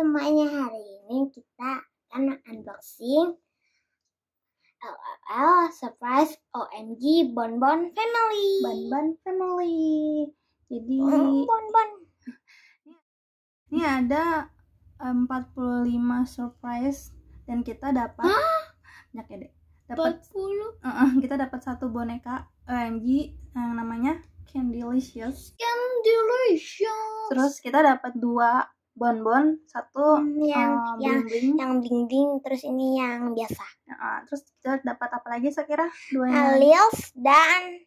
semuanya hari ini kita akan unboxing LOL Surprise OMG Bonbon Family Bonbon Family Jadi Bonbon Ini ada 45 surprise dan kita dapat banyak ya deh dapat 40 uh kita dapat satu boneka OMG yang namanya Candylicious Candylicious terus kita dapat dua bonbon satu hmm, eh, yang uh, yang bling -bling. yang bling bling terus ini yang biasa uh, terus kita dapat apa lagi saya kira dua eh, Alif dan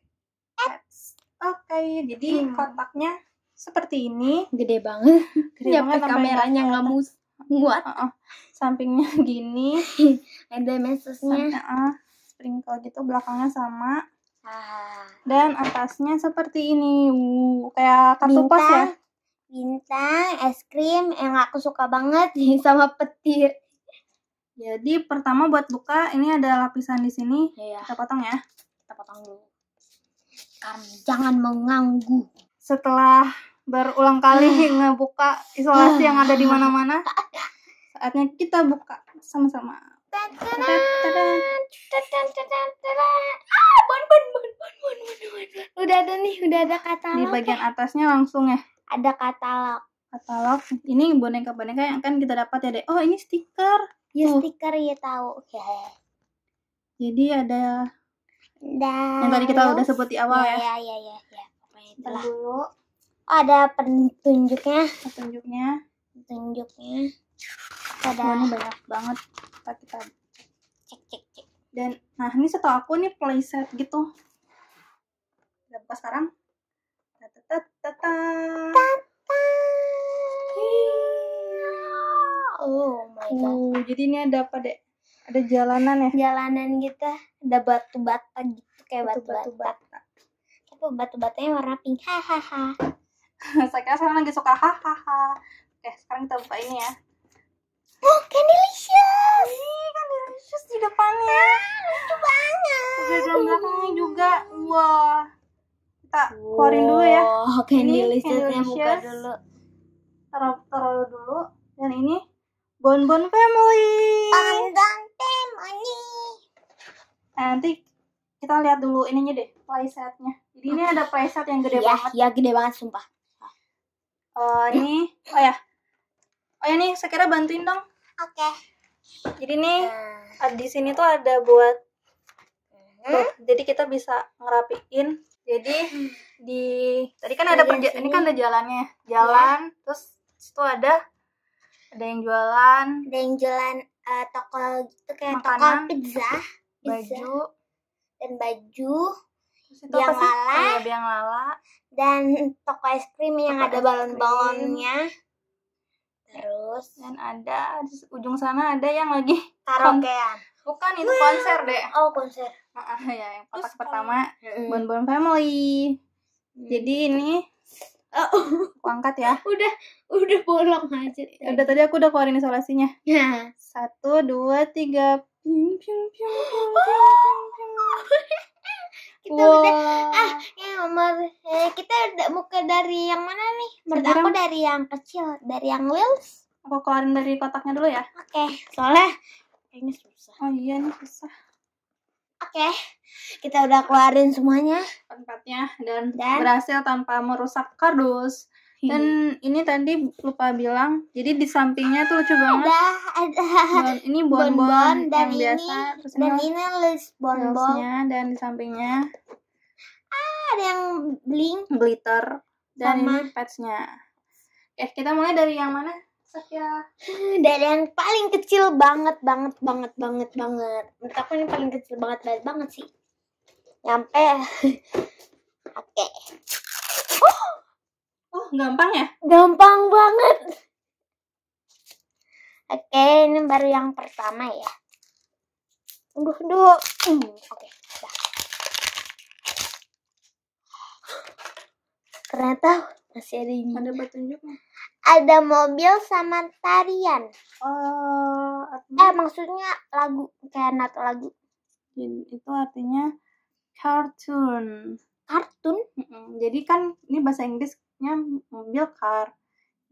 X oke okay, jadi hmm. kotaknya seperti ini gede banget gede banget kameranya nggak mus buat uh, uh. sampingnya gini ada mesesnya uh, sprinkle gitu belakangnya sama ah. dan atasnya seperti ini uh, kayak kartu pos ya bintang, es krim yang aku suka banget sama petir. Jadi pertama buat buka ini ada lapisan di sini. Iya. Kita potong ya. Kita potong dulu. Karena jangan mengganggu. Setelah berulang kali ah. ngebuka isolasi yang ada di ah. mana-mana, saatnya kita buka sama-sama. Ah, bon, bon, bon, bon, bon, bon, bon. Udah ada nih, udah ada kata. Di bagian atasnya langsung ya ada katalog katalog ini boneka-boneka yang akan kita dapat ya deh oh ini stiker ya Tuh. stiker ya tahu okay. jadi ada Dan yang tadi kita udah sebut di awal iya, ya ya ya ya, ya. oh, ada petunjuknya petunjuknya petunjuknya ada oh, ini banyak banget kita kita cek cek cek dan nah ini setahu aku nih playset gitu dan sekarang ta ta ta. Oh my god. jadi ini ada apa, Dek? Ada jalanan ya? Jalanan gitu, ada batu bata gitu kayak batu bata. Batu bata. Tapi batu batanya warna pink. Hahaha. Saya kira sekarang lagi suka hahaha. Oke, sekarang kita buka ini ya. Oh, Candelicious! ini Candelicious di depannya. Ah, lucu banget. Udah belakangnya juga. Wah. Wow kita keluarin dulu ya oh, ini Indonesia dulu taruh dulu dan ini Bon Bon Family Bon Family nah, nanti kita lihat dulu ininya deh playsetnya jadi ini ada playset yang gede ya, banget ya gede banget sumpah oh ini oh ya oh ya nih saya kira bantuin dong oke okay. jadi nih nah. di sini tuh ada buat hmm? Tuh, jadi kita bisa ngerapiin jadi di tadi kan ada perja ini kan ada jalannya jalan ya. terus itu ada ada yang jualan ada yang jualan uh, toko gitu kayak Makanan, toko pizza, pizza baju dan baju itu biang lala iya, lala dan toko es krim yang ada balon-balonnya terus dan ada di ujung sana ada yang lagi karaokean Bukan itu konser deh. Oh konser. ya yang kotak Terus, pertama uh, Bon Bon Family. Uh, Jadi ini oh. aku angkat ya. Udah udah bolong aja. Udah tadi aku udah keluarin isolasinya. Ya. Satu dua tiga. Pium, pium, pium, pium, pium, kita wow. udah ah ya nomor eh, kita udah muka dari yang mana nih? Menurut aku dari yang kecil, dari yang lils. Aku keluarin dari kotaknya dulu ya. Oke. Okay. Soalnya ini susah. Oh iya, ini susah. Oke, kita udah keluarin semuanya. Tempatnya dan, dan berhasil tanpa merusak kardus. Hmm. Dan ini tadi lupa bilang, jadi di sampingnya tuh lucu ah, banget. Ada, ada. Bon, ini bonbon bon -bon, dan yang ini, biasa. Terus dan ini list bonbon. Dan di sampingnya. Ah, ada yang bling. Glitter. Dan patchnya. Eh, kita mulai dari yang mana? Satya hmm, dari yang paling kecil banget banget banget banget banget menurut aku yang paling kecil banget banget banget sih nyampe oke okay. oh oh gampang ya gampang banget oke okay, ini baru yang pertama ya aduh aduh hmm, oke okay. ternyata masih ada ini ada petunjuknya ada mobil sama tarian. Oh, eh maksudnya lagu kayak not lagu. Jadi, itu artinya cartoon. Cartoon? Mm -mm. Jadi kan ini bahasa Inggrisnya mobil car.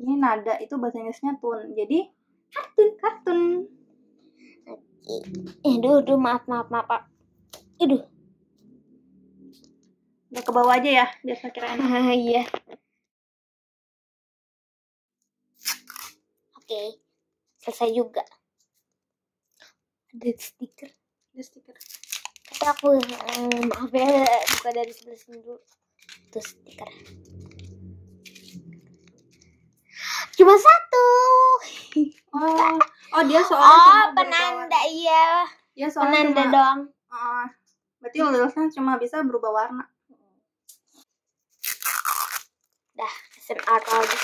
Ini nada itu bahasa Inggrisnya tune. Jadi cartoon, cartoon. Eh, duh, duh, maaf, maaf, maaf, Pak. Aduh. Udah ke bawah aja ya, biar saya kira enak. iya. okay. selesai juga ada stiker ada stiker kata aku um, maaf ya buka dari sebelah sini dulu itu stiker cuma satu oh oh dia soal oh penanda iya dia soalnya penanda cuma, doang uh, berarti lulusnya cuma bisa berubah warna dah SMA lagi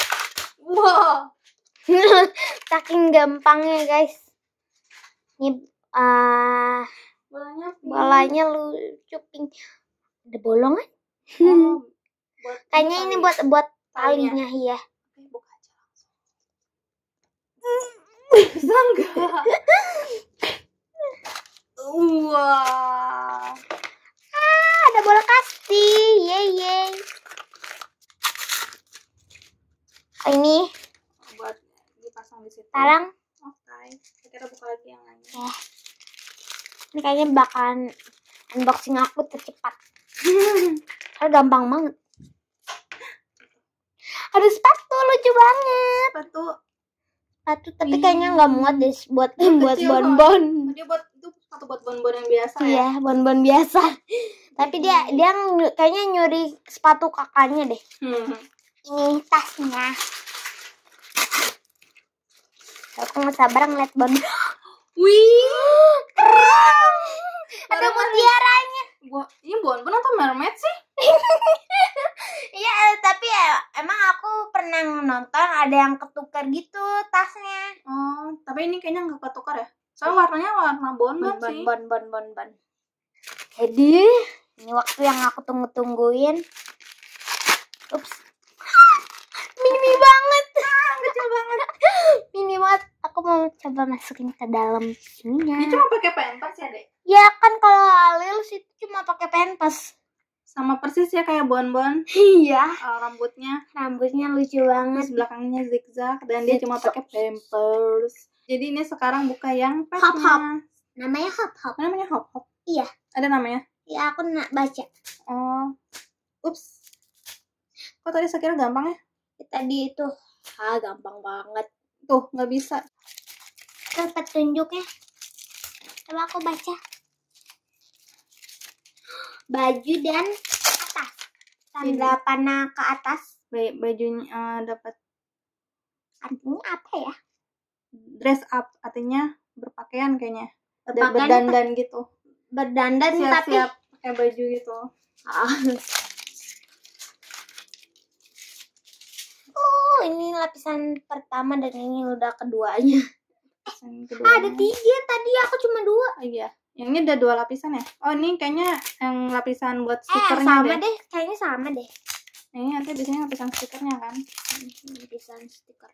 wow saking gampangnya guys ini uh, bolanya, bolanya lucu pink ada bolongan oh, kayaknya ini buat buat talinya ya bisa enggak wah ah ada bola kasti ye ye oh, ini kosong di situ sekarang oke okay. kita buka lagi yang lain ya. ini kayaknya bakalan unboxing aku tercepat karena gampang banget ada sepatu lucu banget sepatu sepatu tapi Ih. kayaknya nggak muat deh buat iya, buat bonbon dia buat itu sepatu buat bonbon yang biasa ya? iya ya? bonbon biasa tapi dia iya. dia kayaknya nyuri sepatu kakaknya deh hmm. ini tasnya aku nggak sabar ngeliat bond wih keren ada mutiaranya gua ini bonbon atau mermaid sih iya eh, tapi ya, emang aku pernah nonton ada yang ketukar gitu tasnya oh tapi ini kayaknya nggak ketukar ya soalnya warnanya warna bon bon, sih bon bon bon. jadi ini waktu yang aku tunggu-tungguin ups mini banget ah, kecil banget ini banget aku mau coba masukin ke dalam sininya ini cuma pakai pampers ya dek ya kan kalau Alil sih cuma pakai pampers sama persis ya kayak bonbon iya uh, rambutnya rambutnya lucu banget terus belakangnya zigzag dan dia cuma pakai pampers jadi ini sekarang buka yang petnya. hop hop namanya hop hop namanya hop hop iya ada namanya iya aku nak baca oh ups kok tadi saya gampang ya tadi itu ah gampang banget tuh nggak bisa tunjuk petunjuknya coba aku baca baju dan atas tanda panah ke atas baik bajunya uh, dapat artinya apa ya dress up artinya berpakaian kayaknya berpakaian berdandan gitu berdandan siap, tapi siap pakai baju gitu ah. Oh, ini lapisan pertama dan ini udah keduanya. Eh Ada tiga tadi aku cuma dua. Oh, iya. Yang ini ada dua lapisan ya? Oh ini kayaknya yang lapisan buat eh, stikernya eh, sama deh. deh. Kayaknya sama deh. ini nanti biasanya lapisan stikernya kan? Mhm, lapisan stiker.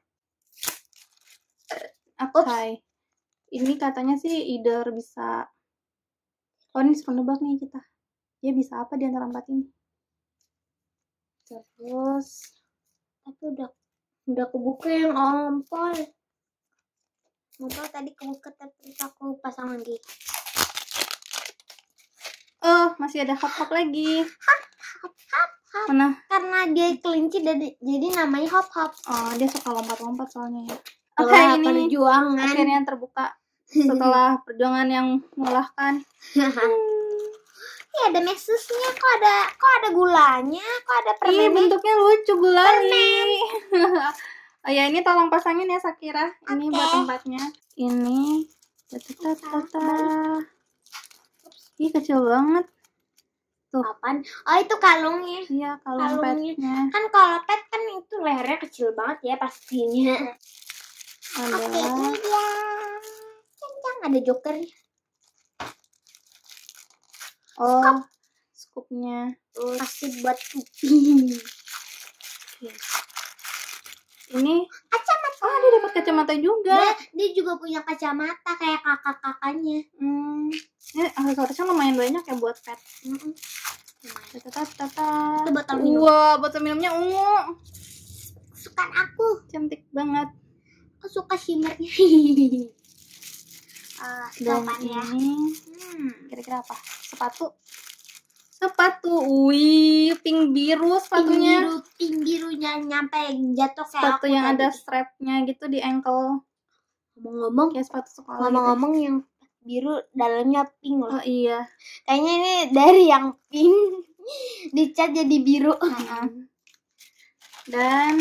Oke. Okay. Ini katanya sih either bisa. Oh ini suruh nebak nih kita. Dia bisa apa di antara empat ini? Terus. Tapi udah udah kebuka yang ompol ompol tadi kebuka tapi aku pasang lagi oh masih ada hop hop lagi hop hop hop hop Mana? karena dia kelinci jadi jadi namanya hop hop oh dia suka lompat lompat soalnya ya oke okay, ini perjuangan akhirnya terbuka setelah perjuangan yang melelahkan Iya ada mesusnya kok ada kok ada gulanya kok ada permen iya bentuknya lucu gulali oh ya ini tolong pasangin ya Sakira ini okay. buat tempatnya ini tata tata Iya kecil banget tuh Apaan? oh itu kalungnya iya kalung kalungnya. kan kalau pet kan itu lehernya kecil banget ya pastinya ada okay, ini dia Cang ada joker oh skupnya scoopnya pasti buat kuping ini kacamata oh dia dapat kacamata juga dia, dia juga punya kacamata kayak kakak kakaknya hmm ini eh, aksesorisnya lumayan banyak ya buat pet Tata, tata, tata. Itu botol minum. Wah, botol minumnya ungu. Sukaan aku. Cantik banget. Aku suka shimmernya. uh, Dan ini hmm. kira-kira ya. hmm. Kira -kira apa? sepatu sepatu wih pink biru sepatunya pink biru pink birunya nyampe jatuh kayak sepatu yang tadi. ada strapnya gitu di ankle ngomong-ngomong ya sepatu sekolah ngomong-ngomong gitu. yang biru dalamnya pink loh oh iya kayaknya ini dari yang pink dicat jadi biru uh -huh. dan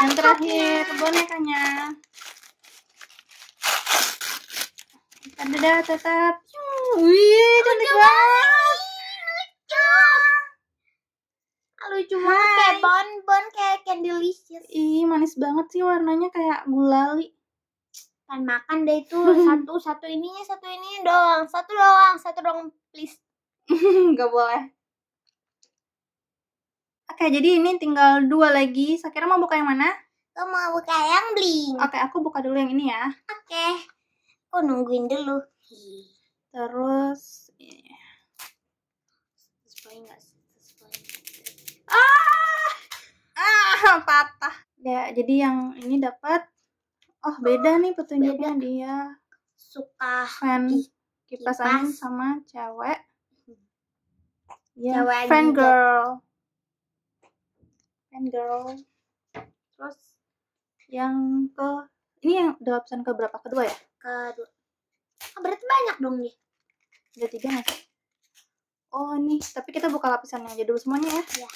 yang terakhir bonekanya dadah tetap wih cantik banget lucu lucu banget kayak bonbon kayak candy licious. ih manis banget sih warnanya kayak gulali kan makan deh itu satu satu ininya satu ini doang satu doang satu doang please Gak boleh Oke, jadi ini tinggal dua lagi. Sakira mau buka yang mana? Kau mau buka yang bling. Oke, aku buka dulu yang ini ya. Oke oh nungguin dulu terus sesuai nggak sesuai ah ah patah ya jadi yang ini dapat oh beda oh, nih petunjuknya dia suka fan kipas, kipas angin sama cewek ya yeah. fan girl fan girl terus yang ke ini yang udah ke berapa kedua ya kedua oh, berarti banyak dong nih ada tiga nggak sih oh nih tapi kita buka lapisannya aja dulu semuanya ya, ya.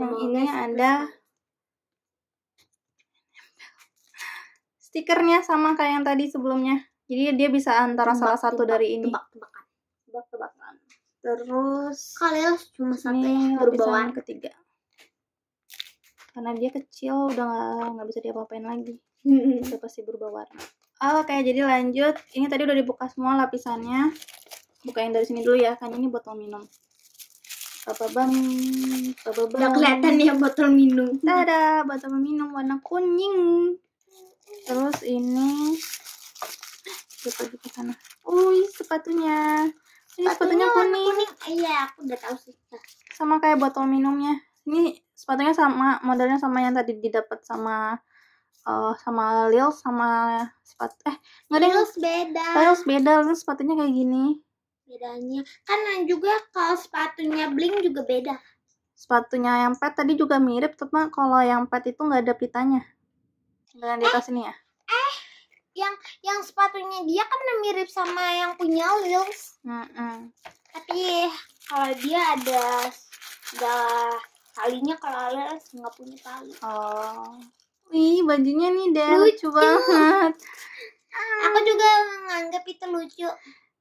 yang oh, ini ada stikernya sama kayak yang tadi sebelumnya jadi dia bisa antara salah satu dari ini tebak tebakan tebak terus kalian cuma sampai lapisan ketiga karena dia kecil udah nggak bisa diapa-apain lagi udah pasti berubah warna oke okay, jadi lanjut ini tadi udah dibuka semua lapisannya buka yang dari sini dulu ya kan ini botol minum apa apa bababam. nggak kelihatan nih ya botol minum. ada botol minum warna kuning. Terus ini kita pergi sana. ui sepatunya. Ini sepatunya, kuning. kuning. Iya, aku udah tahu sih. Sama kayak botol minumnya. Ini sepatunya sama modelnya sama yang tadi didapat sama uh, sama Lil sama sepat eh nggak ada Lil beda Lil beda Lil sepatunya kayak gini bedanya kan juga kalau sepatunya bling juga beda sepatunya yang pet tadi juga mirip cuma kalau yang pet itu nggak ada pitanya dengan di atas eh, ini ya eh yang yang sepatunya dia kan mirip sama yang punya Lil mm -mm. tapi kalau dia ada ada talinya kalau Alex eh, nggak punya tali oh Wih, bajunya nih deh lucu, lucu banget. Aku juga menganggap itu lucu.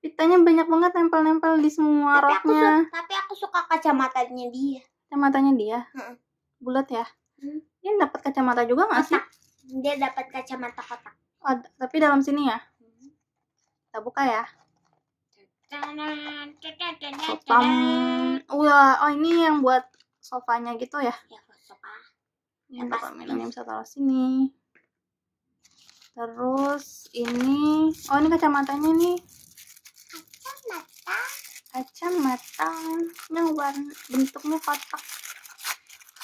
Pitanya banyak banget nempel-nempel di semua tapi roknya. Aku, tapi aku suka kacamatanya dia. Kacamatanya dia? Hmm. Bulat ya? Hmm. ini dapat kacamata juga nggak sih? Dia dapat kacamata kotak. Oh, tapi dalam sini ya? Hmm. Kita buka ya. Tadam. Wah, oh ini yang buat sofanya gitu ya ya sofa Ini yang bapak minumnya bisa taruh sini terus ini oh ini kacamatanya nih kacamata kacamata yang warna bentuknya kotak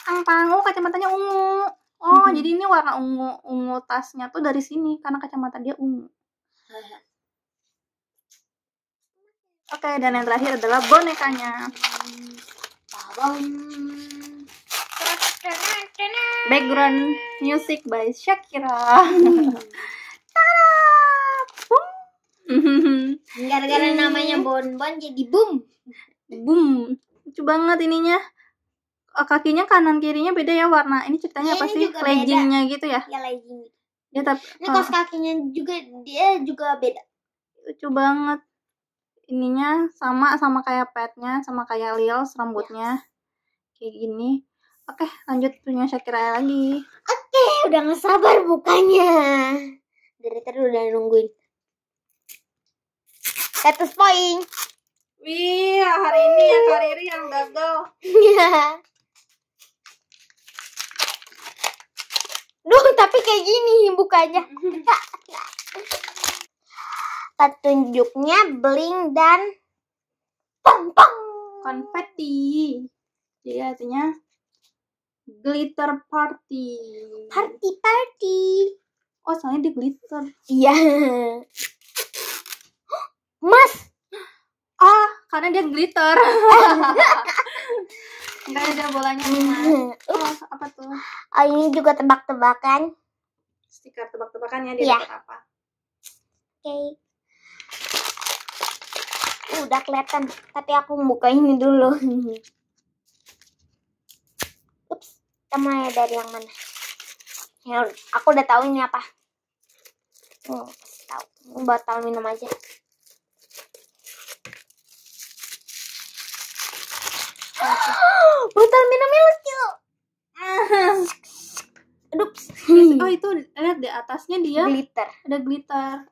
angpang oh kacamatanya ungu oh hmm. jadi ini warna ungu ungu tasnya tuh dari sini karena kacamata dia ungu Oke, okay, dan yang terakhir adalah bonekanya. Hmm. Um, background music by Shakira. Hmm. Gara-gara namanya bonbon jadi boom. Boom. Lucu banget ininya. Kakinya kanan kirinya beda ya warna. Ini ceritanya ya, apa ini sih? Leggingnya gitu ya? Ya legging. Ya tapi ini oh. kakinya juga dia juga beda. Lucu banget. Ininya sama sama kayak petnya, sama kayak Lil rambutnya. Yes. Ya kayak gini oke lanjut punya Shakira lagi oke udah nggak sabar bukanya dari tadi udah nungguin satu poin wih hari ini ya kariri yang gagal iya Duh, tapi kayak gini bukanya. Petunjuknya bling dan pong pong. Konfeti jadi iya, artinya glitter party party party oh soalnya di glitter iya mas ah karena dia glitter enggak ada bolanya nih mas oh apa tuh oh ini juga tebak-tebakan stiker tebak-tebakan ya dia yeah. apa oke okay. udah kelihatan tapi aku buka ini dulu kita mulai ya, dari yang mana ya, aku udah tahu ini apa hmm, tahu ini botol minum aja botol minumnya lucu Aduh, oh itu lihat di atasnya dia glitter. Ada glitter.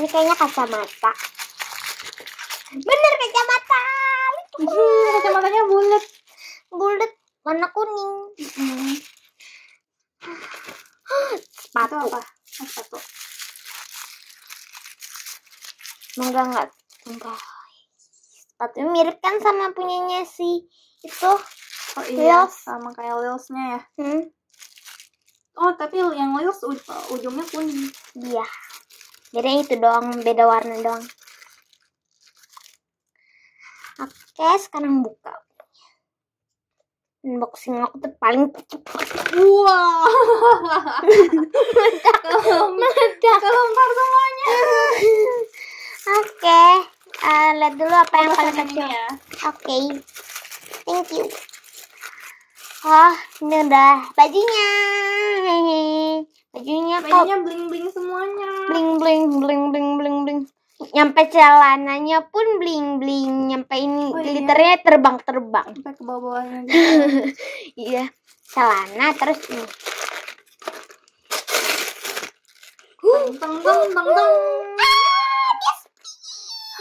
Ini kayaknya kacamata. Bener kacamata. Lucu. Kacamatanya bulat bulat warna kuning mm-hmm. sepatu apa oh, sepatu mangga nggak enggak sepatu mirip kan sama punyanya si itu oh, iya. Lils. sama kayak Lilsnya ya hmm? oh tapi yang Lils uj ujungnya kuning iya jadi itu doang beda warna doang oke sekarang buka unboxing aku tuh paling wow meledak meledak keluar semuanya oke okay. uh, eh, lihat dulu apa yang paling kecil ya. oke okay. thank you oh ini udah bajunya bajunya bajunya bling bling semuanya bling bling bling bling bling bling nyampe celananya pun bling bling nyampe ini oh, glitternya iya. terbang terbang sampai ke bawah-bawahnya gitu. iya celana terus ini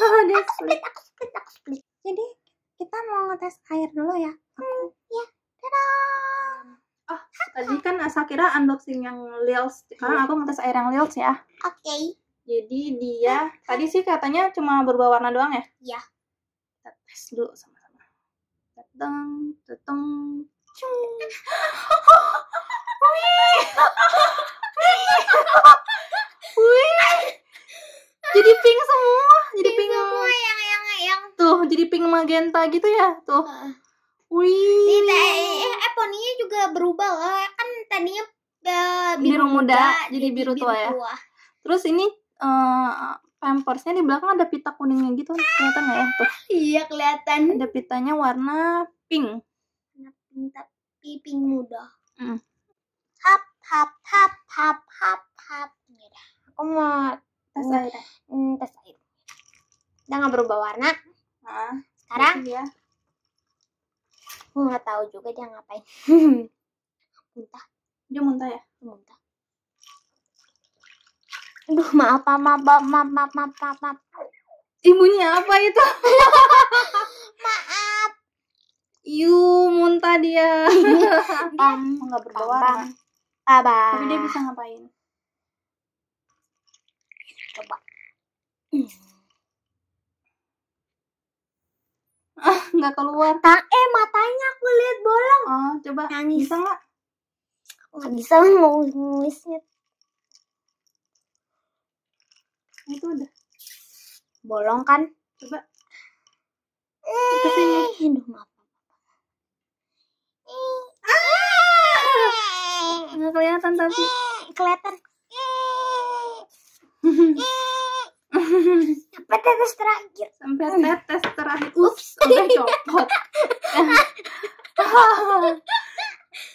ah split aku split aku split jadi kita mau ngetes air dulu ya aku ya oh tadi kan Asa kira unboxing yang Lils sekarang iya. aku ngetes air yang Lils ya oke okay. Jadi dia tadi sih katanya cuma berubah warna doang ya? Iya. Kita tes dulu sama-sama. Teteng, teteng, cung. Wih. Wih. Jadi pink semua, jadi pink, semua yang yang yang tuh jadi pink magenta gitu ya, tuh. Wih. Ini eh, poninya juga berubah loh. Kan tadinya uh, biru, muda, jadi, biru tua ya. Tua. Terus ini Eh, pampersnya di belakang ada pita kuningnya gitu kelihatan nggak ya tuh iya kelihatan ada pitanya warna pink warna pink tapi pink muda mm. hap hap hap hap hap hap gitu aku mau tes air hmm, tes air udah nggak berubah warna nah, sekarang ya aku nggak tahu juga dia ngapain muntah dia muntah ya muntah Aduh, maaf, maaf, maaf, maaf, maaf, maaf, maaf. maaf. Ibunya apa itu? maaf. Yu, muntah dia. Pam, nggak berdoa. Abang. Tapi dia bisa ngapain? Coba. Ah, nggak keluar. Ta eh, matanya aku lihat bolong. Oh, coba. Nangis. Bisa nggak? Enggak bisa, mau nulisnya itu ada bolong kan coba itu sini nggak kelihatan tapi kelihatan sampai tetes terakhir sampai tetes terakhir ups sampai copot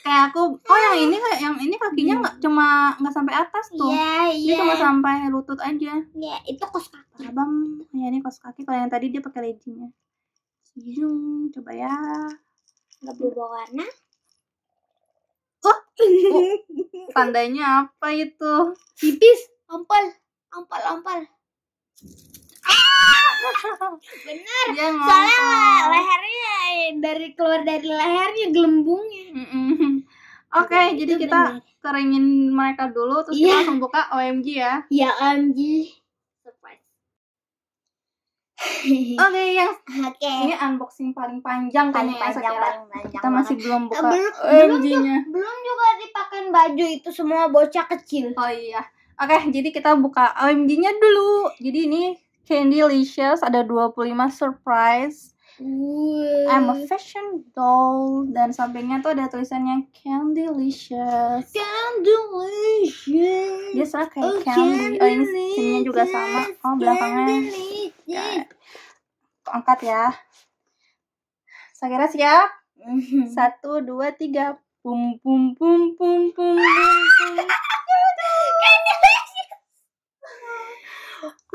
kayak aku oh yang ini kayak yang ini kakinya hmm. nggak hmm. cuma nggak sampai atas iya, tuh yeah, yeah. dia iya. cuma sampai lutut aja ya yeah, itu kos kaki abang ya ini kos kaki kalau yang tadi dia pakai leggingnya Zoom, coba ya nggak berubah warna oh, oh tandanya apa itu tipis ampel ampel ampel bener ya, soalnya soalnya lehernya dari keluar dari lehernya gelembungnya mm -mm. Oke, okay, jadi kita bener. keringin mereka dulu terus yeah. kita iya. langsung buka OMG ya. Ya OMG. Surprise. Oke, okay, yang okay. ini unboxing paling panjang kan ya, ya? paling panjang, panjang, panjang Kita banget. masih belum buka belum, eh, OMG-nya. Belum, belum juga dipakai baju itu semua bocah kecil. Oh iya. Oke, okay, jadi kita buka OMG-nya dulu. Jadi ini Candy Licious ada 25 surprise Ooh. I'm a fashion doll dan sampingnya tuh ada tulisannya Candylicious. Candylicious. Dia sama kayak oh, candy. Oh ini sininya juga sama. Oh belakangnya. Tuh, angkat ya. Saya kira siap. Mm-hmm. Satu dua tiga. Pum pum pum pum pum pum. pum.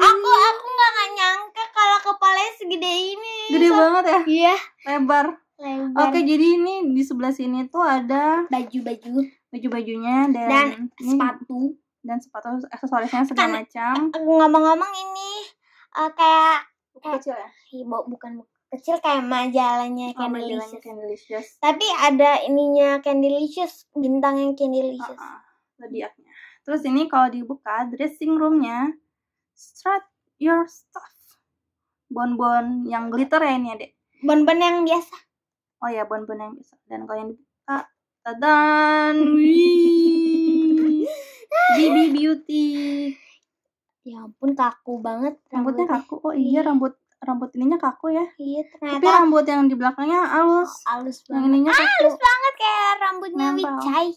aku aku nyangka kalau kepalanya segede ini. Gede so, banget ya? Iya. Lebar. Lebar. Oke, jadi ini di sebelah sini tuh ada baju-baju, baju-bajunya dan, dan ini, sepatu dan sepatu aksesorisnya segala kan, macam. Eh, ngomong-ngomong ini uh, kayak kecil ya? Hibo bukan kecil kayak majalahnya oh, Candelicious. Candelicious. Tapi ada ininya Candelicious, bintang yang Candelicious. Uh ah, -uh, ah, Terus ini kalau dibuka dressing roomnya Strat your stuff bonbon yang glitter ya ini adek bonbon yang biasa oh ya bonbon yang biasa dan kalau yang dibuka tadan wih BB Beauty ya ampun kaku banget rambutnya, rambutnya kaku oh iya, rambut rambut ininya kaku ya iya ternyata tapi rambut yang di belakangnya halus oh, halus banget yang ininya kaku. halus banget kayak rambutnya wicai.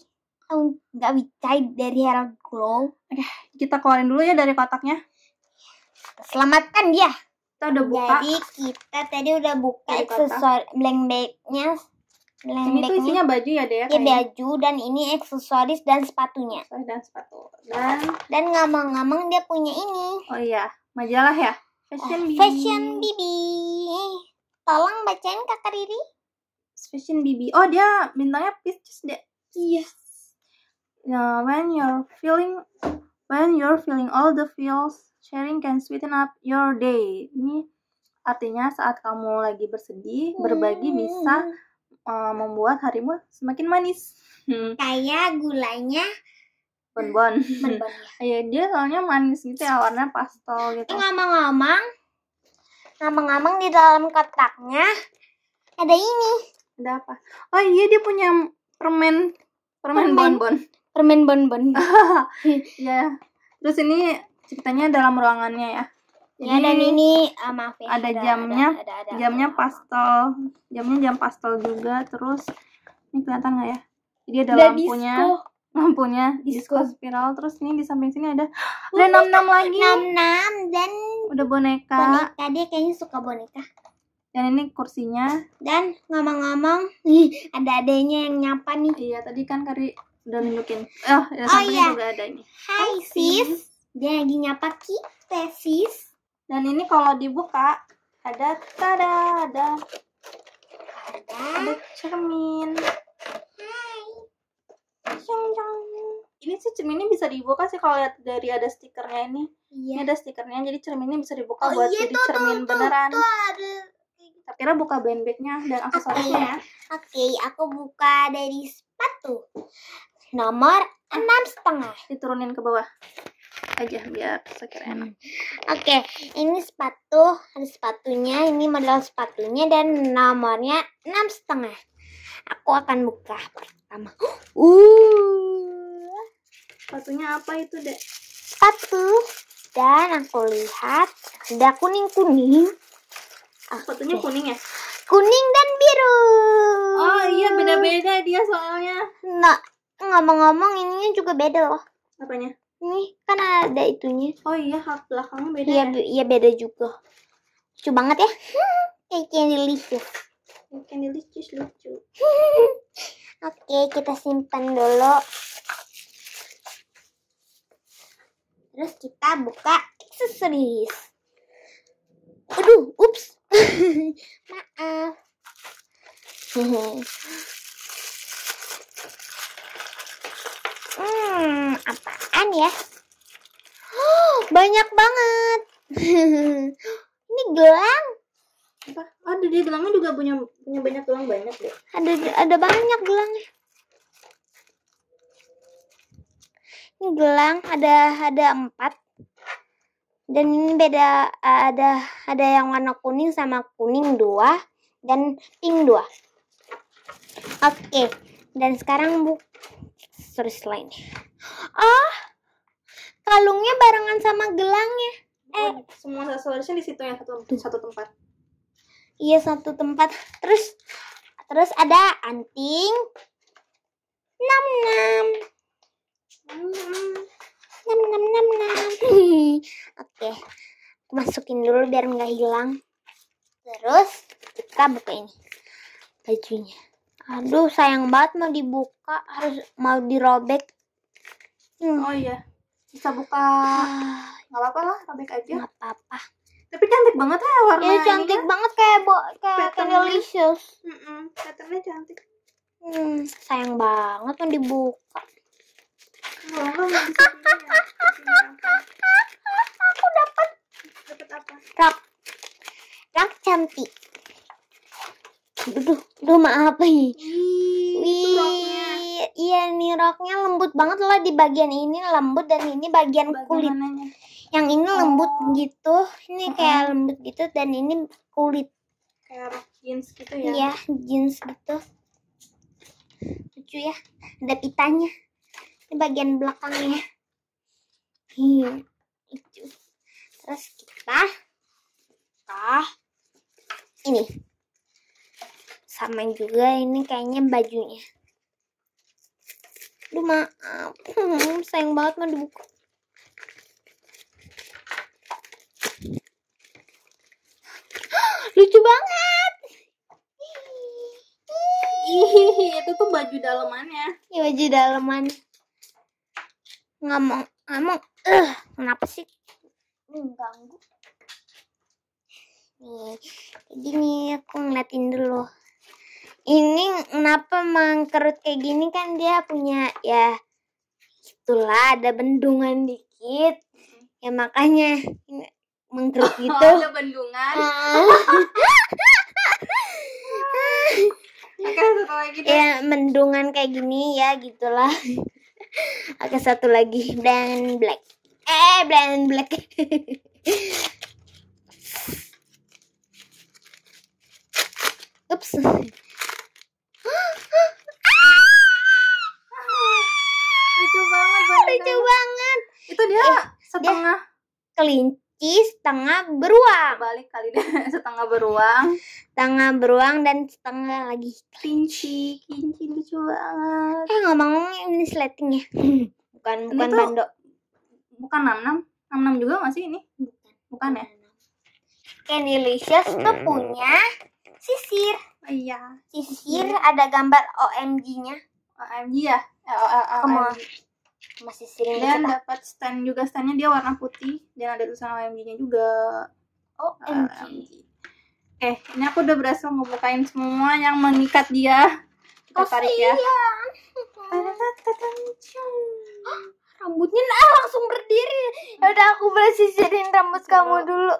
Oh, enggak wicai dari hair glow Oke, kita keluarin dulu ya dari kotaknya selamatkan dia. Kita udah buka. Jadi kita tadi udah buka aksesoris blank bagnya. Blank ini bag tuh isinya baju ya deh ya? Iya baju dan ini aksesoris dan sepatunya. dan sepatu dan dan ngomong-ngomong dia punya ini. Oh iya majalah ya. Fashion ah, Bibi. Fashion Bibi. Tolong bacain Kakak Riri. Fashion Bibi. Oh dia mintanya Pisces deh. Yes. Now, when you're feeling when you're feeling all the feels Sharing can sweeten up your day. Ini artinya saat kamu lagi bersedih, berbagi hmm. bisa uh, membuat harimu semakin manis. Hmm. Kayak gulanya bonbon. Bonbon. Ya. Iya, dia soalnya manis gitu ya, warna pastel gitu. Eh, ngomong-ngomong, ngomong-ngomong di dalam kotaknya ada ini. Ada apa? Oh iya, dia punya permen permen, bonbon. Permen bonbon. Iya. yeah. Terus ini ceritanya dalam ruangannya ya jadi ya, dan ini uh, ah, maaf ya, ada, jamnya ada, ada, ada, jamnya pastel jamnya jam pastel juga terus ini kelihatan nggak ya jadi ada, udah lampunya disco. lampunya disco. spiral terus ini di samping sini ada ada enam enam lagi enam enam dan udah boneka boneka dia kayaknya suka boneka dan ini kursinya dan ngomong-ngomong ada adanya yang nyapa nih iya tadi kan kari udah nunjukin oh, oh iya. juga ada ini hai sis dia lagi nyapa kita, sis. Dan ini kalau dibuka ada tada, ada ada, ada cermin. Hai. Ini sih cerminnya bisa dibuka sih kalau lihat dari ada stikernya ini. Iya. Ini ada stikernya jadi cerminnya bisa dibuka oh, buat iya, jadi tuh, cermin tuh, beneran. Tuh, ada. Tapi buka bandbagnya dan aksesorisnya. Ya. Oke, okay, aku buka dari sepatu nomor enam setengah. Diturunin ke bawah aja biar seger hmm. enak. Oke, okay, ini sepatu, ada sepatunya, ini model sepatunya dan nomornya enam setengah. Aku akan buka pertama. Uh, sepatunya apa itu dek? Sepatu dan aku lihat ada kuning kuning. Sepatunya okay. kuning ya? Kuning dan biru. Oh iya beda-beda dia soalnya. Nah, ngomong-ngomong ininya juga beda loh. Apanya? Nih kan ada itunya. Oh iya, hak belakangnya beda. Iya, ya? iya beda juga. Lucu banget ya. Kayak candy ya. lucu. Candy lucu lucu. Oke, kita simpan dulu. Terus kita buka aksesoris. Aduh, ups. Maaf. Hmm, apaan ya? Oh, banyak banget. Ini gelang. Apa? Ada di gelangnya juga punya punya banyak gelang banyak deh. Ada ada banyak gelangnya. Ini gelang ada ada empat dan ini beda ada ada yang warna kuning sama kuning dua dan pink dua oke okay. dan sekarang buka terus lain. Oh, kalungnya barengan sama gelangnya. Oh, eh, semua aksesorisnya di situ ya satu satu tempat. Iya satu tempat. Terus terus ada anting. Nam nam. Nam nam nam nam. Oke, aku masukin dulu biar nggak hilang. Terus kita buka ini bajunya. Aduh, sayang banget mau dibuka buka harus mau dirobek hmm. oh iya bisa buka ah. nggak apa-apa lah robek aja nggak apa-apa tapi cantik banget ya warnanya ya cantik banget kayak bo kayak delicious mm -mm, cantik hmm, sayang banget kan dibuka aku dapat dapat apa rak rak cantik Duh, maaf Wih, Wih iya nih roknya lembut banget loh di bagian ini lembut dan ini bagian kulit. Yang ini lembut oh. gitu, ini kayak lembut gitu dan ini kulit. Kayak rok jeans gitu ya? Iya, jeans gitu. Lucu ya, ada pitanya. Ini bagian belakangnya. Iya, lucu. Terus kita, ah, ini sama juga ini kayaknya bajunya lu maaf hmm, sayang banget mah dibuka lucu banget itu tuh baju dalemannya ya baju daleman ngomong ngomong eh kenapa sih mengganggu nih jadi nih aku ngeliatin dulu ini kenapa mengkerut kayak gini kan dia punya ya itulah ada bendungan dikit ya makanya mengkerut gitu oh, ada bendungan Oke, satu lagi Ya, bendungan kayak gini ya, gitulah. Oke, satu lagi. Brand black. Eh, brand black. Ups. kelinci setengah beruang balik kali deh setengah beruang setengah beruang dan setengah lagi kelinci kelinci lucu banget eh ngomong-ngomong ini sleting ya bukan ini bukan bando bukan enam enam enam enam juga masih ini bukan ya Candy Licious tuh punya sisir oh, iya sisir ada gambar OMG-nya OMG ya? Eh, L -L -L masih sering dan dapat stand juga standnya dia warna putih dan ada tulisan OMG-nya juga oh ah, OMG oke eh, okay, ini aku udah berhasil ngebukain semua yang mengikat dia kita oh, tarik ya rambutnya nah, langsung berdiri udah aku sisirin rambut kamu dulu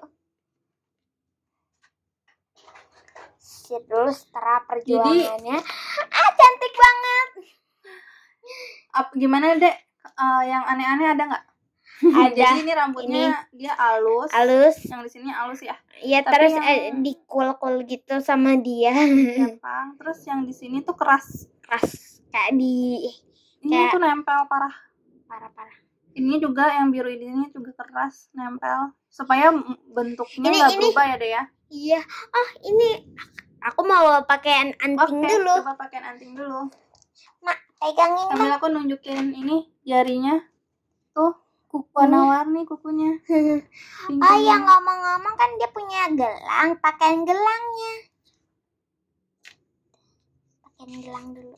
sisir dulu setelah perjuangannya Jadi, ah cantik banget apa gimana dek uh, yang aneh-aneh ada nggak? ada Jadi ini rambutnya ini. dia alus alus yang di sini alus ya iya terus yang... Eh, dikul-kul gitu sama dia gampang terus yang di sini tuh keras keras kayak di ini kayak... tuh nempel parah parah parah ini juga yang biru ini juga keras nempel supaya bentuknya nggak berubah ini. ya deh ya iya oh ini aku mau pakaian anting okay, dulu coba pakaian anting dulu pegangin sambil aku nunjukin ini jarinya tuh kuku warna-warni kukunya oh yang ngomong-ngomong kan dia punya gelang pakaian gelangnya pakaian gelang dulu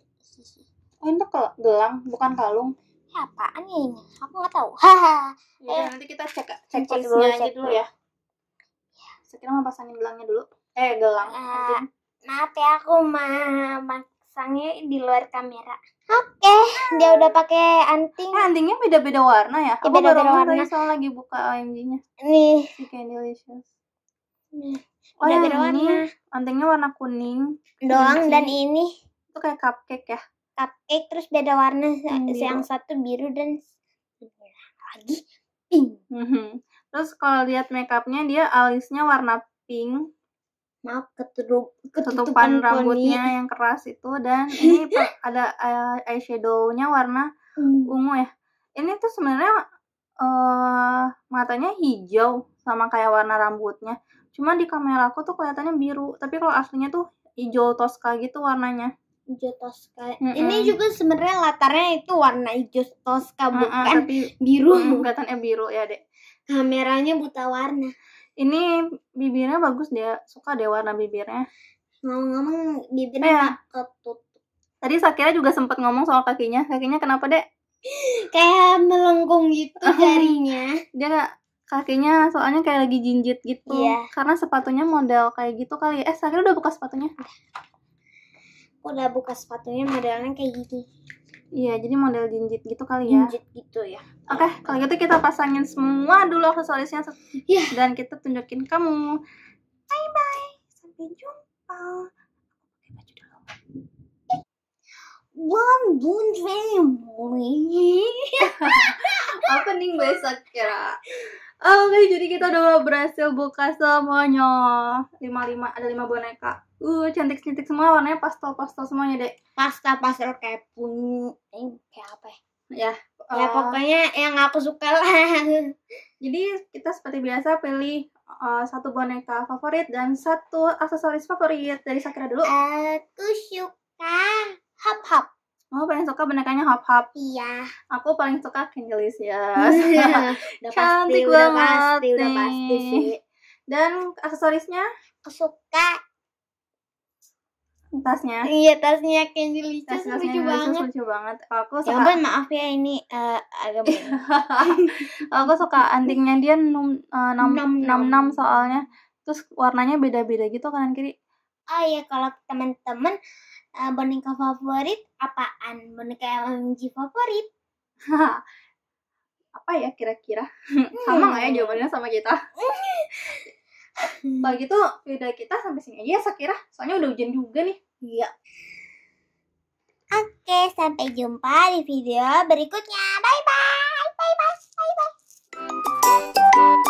oh itu gelang bukan kalung ya, apaan ya ini aku nggak tahu haha ya, eh, nanti kita cek cek cek dulu, aja cek dulu ya sekarang mau pasangin gelangnya dulu eh gelang uh, maaf ya aku mau pasangnya di luar kamera Oke, okay. dia udah pakai anting. Eh, antingnya beda-beda warna ya? ya Aku beda -beda baru warna. Soalnya lagi buka omg nya Nih. Si Candy Nih. Oh, beda warna. ini antingnya warna kuning. Doang dan ini. Itu kayak cupcake ya? Cupcake terus beda warna. Hmm, yang satu biru dan lagi pink. Mm -hmm. Terus kalau lihat makeupnya dia alisnya warna pink maaf ketutup, ketutupan, rambutnya poni. yang keras itu dan ini ada eh, eyeshadownya warna hmm. ungu ya ini tuh sebenarnya uh, matanya hijau sama kayak warna rambutnya cuman di kamera aku tuh kelihatannya biru tapi kalau aslinya tuh hijau toska gitu warnanya hijau toska mm -mm. ini juga sebenarnya latarnya itu warna hijau toska mm -mm, bukan tapi, biru mm, kelihatannya biru ya dek kameranya buta warna ini bibirnya bagus dia suka deh warna bibirnya ngomong-ngomong bibirnya ya. ketutup tadi Sakira juga sempat ngomong soal kakinya kakinya kenapa dek kayak melengkung gitu jarinya dia gak, kakinya soalnya kayak lagi jinjit gitu iya. karena sepatunya model kayak gitu kali eh Sakira udah buka sepatunya udah buka sepatunya modelnya kayak gini Iya, jadi model jinjit gitu kali ya. Jinjit gitu ya. Oke, okay, iya. kalau gitu kita pasangin semua dulu aksesorisnya iya. dan kita tunjukin kamu. Bye bye. Sampai jumpa. Aku baju dulu. apa nih Opening besok kira. Oke, okay, jadi kita udah berhasil buka semuanya. lima lima ada lima boneka uh cantik cantik semua warnanya pastel pastel semuanya dek pastel pastel kayak ungu eh, kayak apa ya ya uh, pokoknya yang aku suka lah jadi kita seperti biasa pilih uh, satu boneka favorit dan satu aksesoris favorit dari Sakura dulu aku suka hop hop oh, paling suka bonekanya hop hop? Iya. Aku paling suka ya. udah Cantik pasti, banget. Udah pasti, udah pasti sih. Dan aksesorisnya? Aku suka tasnya iya tasnya Kenji Licha Tas lucu banget lucu banget aku ya suka ben, maaf ya ini uh, agak aku suka antingnya dia num, enam eh, nom, enam soalnya terus warnanya beda-beda gitu kanan kiri oh iya kalau teman-teman uh, boneka favorit apaan boneka MG favorit apa ya kira-kira sama nggak ya hmm. jawabannya sama kita hmm. kalau gitu udah kita sampai sini aja ya Sakira soalnya udah hujan juga nih iya oke sampai jumpa di video berikutnya bye bye bye bye bye bye